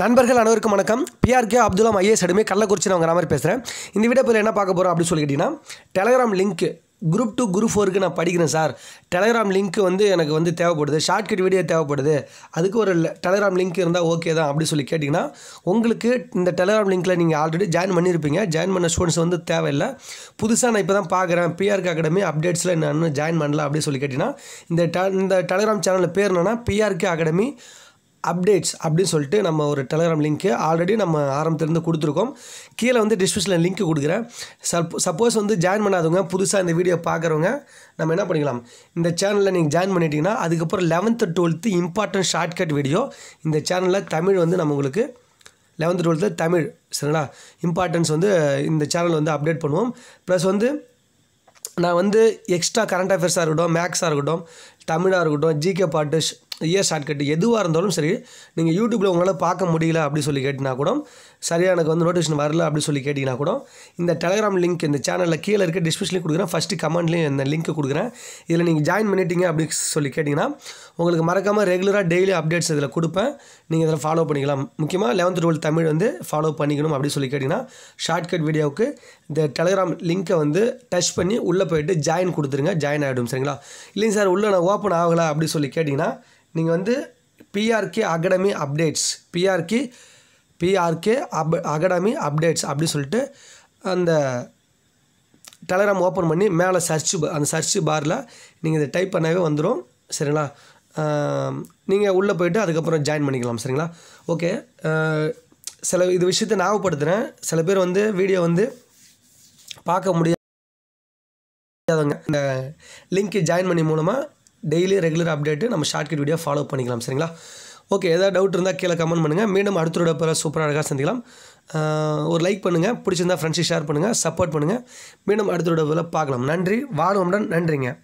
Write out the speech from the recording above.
நண்பர்கள் அனைவருக்கும் வணக்கம் பிஆர்கே அப்துல்லாம் ஐஏஎஸ் அடிமை கள்ளக்குறிச்சி நான் உங்கள் மாதிரி பேசுகிறேன் இந்த வீடியோ பதில் என்ன பார்க்க போகிறோம் அப்படின்னு சொல்லி கேட்டிங்கன்னா Telegram link group two group ஃபோருக்கு நான் படிக்கிறேன் சார் டெலகிராம் லிங்க் வந்து எனக்கு வந்து தேவைப்படுது ஷார்ட்கட் வீடியோ தேவைப்படுது அதுக்கு ஒரு டெலகிராம் லிங்க் இருந்தால் ஓகே தான் அப்படி சொல்லி கேட்டிங்கன்னா உங்களுக்கு இந்த டெலகிராம் லிங்க்கில் நீங்கள் ஆல்ரெடி ஜாயின் பண்ணியிருப்பீங்க ஜாயின் பண்ண ஸ்டூடெண்ட்ஸ் வந்து தேவையில்லை புதுசாக நான் இப்போ தான் பார்க்குறேன் பிஆர்கே அகாடமி அப்டேட்ஸில் நான் ஜாயின் பண்ணல அப்படின்னு சொல்லி கேட்டிங்கன்னா இந்த டெ இந்த டெலகிராம் சேனலில் பேர் என்னென்னா பிஆர்கே அகாடமி அப்டேட்ஸ் அப்படின்னு சொல்லிட்டு நம்ம ஒரு டெலகிராம் லிங்க்கு ஆல்ரெடி நம்ம ஆரம்பத்திலேருந்து கொடுத்துருக்கோம் கீழே வந்து டிஸ்கிரிப்ஷனில் லிங்க் கொடுக்குறேன் சப் சப்போஸ் வந்து ஜாயின் பண்ணாதவங்க புதுசாக இந்த வீடியோ பார்க்குறவங்க நம்ம என்ன பண்ணிக்கலாம் இந்த சேனலில் நீங்கள் ஜாயின் பண்ணிட்டீங்கன்னா அதுக்கப்புறம் eleventh twelfth important shortcut video இந்த சேனலில் தமிழ் வந்து நம்ம உங்களுக்கு லெவன்த்து டுவெல்த்து தமிழ் சரிங்களா இம்பார்ட்டன்ஸ் வந்து இந்த சேனல் வந்து அப்டேட் பண்ணுவோம் ப்ளஸ் வந்து நான் வந்து எக்ஸ்ட்ரா கரண்ட் அஃபேர்ஸாக இருக்கட்டும் மேக்ஸாக இருக்கட்டும் தமிழாக இருக்கட்டும் ஜிகே பாட்டு ஏ கட்டு எதுவாக இருந்தாலும் சரி நீங்கள் யூடியூப்பில் உங்களால் பார்க்க முடியல அப்படி சொல்லி கேட்டினா கூட சரியாக எனக்கு வந்து நோட்டிஃபிகேஷன் வரல அப்படி சொல்லி கேட்டிங்கன்னா கூட இந்த டெலகிராம் லிங்க் இந்த சேனலில் கீழே இருக்க டிஸ்கிரிப்ஷன் கொடுக்குறேன் ஃபஸ்ட்டு கமெண்ட்லேயும் இந்த லிங்க் கொடுக்குறேன் இதில் நீங்கள் ஜாயின் பண்ணிட்டீங்க அப்படி சொல்லி கேட்டிங்கன்னா உங்களுக்கு மறக்காமல் ரெகுலராக டெய்லி அப்டேட்ஸ் இதில் கொடுப்பேன் நீங்கள் இதில் ஃபாலோ பண்ணிக்கலாம் முக்கியமாக லெவன்த் டுவெல் தமிழ் வந்து ஃபாலோ பண்ணிக்கணும் அப்படி சொல்லி கேட்டிங்கன்னா ஷார்ட்கட் வீடியோவுக்கு இந்த டெலகிராம் லிங்க்கை வந்து டச் பண்ணி உள்ளே போயிட்டு ஜாயின் கொடுத்துருங்க ஜாயின் ஆகிடும் சரிங்களா இல்லைங்க சார் உள்ளே நான் ஓப்பன் ஆகலை அப்படின்னு சொல்லி கேட்டிங்கன்னா நீங்கள் வந்து BRK academy updates BRK BRK app academy updates அப்படின்னு சொல்லிட்டு அந்த டெலகிராம் ஓப்பன் பண்ணி மேலே சர்ச் அந்த சர்ச் பாரில் நீங்கள் இதை டைப் பண்ணவே வந்துடும் சரிங்களா நீங்கள் உள்ளே போய்ட்டு அதுக்கப்புறம் ஜாயின் பண்ணிக்கலாம் சரிங்களா ஓகே சில இது விஷயத்தை ஞாபகப்படுத்துகிறேன் சில பேர் வந்து வீடியோ வந்து பார்க்க முடியாதவங்க இந்த லிங்க்கு ஜாயின் பண்ணி மூலமாக டெய்லி ரெகுலர் அப்டேட்டு நம்ம ஷார்ட்கட் வீடியோ ஃபாலோ பண்ணிக்கலாம் சரிங்களா ஓகே ஏதாவது டவுட் இருந்தால் கீழே கமெண்ட் பண்ணுங்கள் மீண்டும் அடுத்தோட பிற சூப்பராக அழகாக சந்திக்கலாம் ஒரு லைக் பண்ணுங்கள் பிடிச்சிருந்தா ஃப்ரெண்ட்ஸுக்கு ஷேர் பண்ணுங்கள் சப்போர்ட் பண்ணுங்கள் மீண்டும் அடுத்தோட பார்க்கலாம் நன்றி வாழ்வமுடன் நன்றிங்க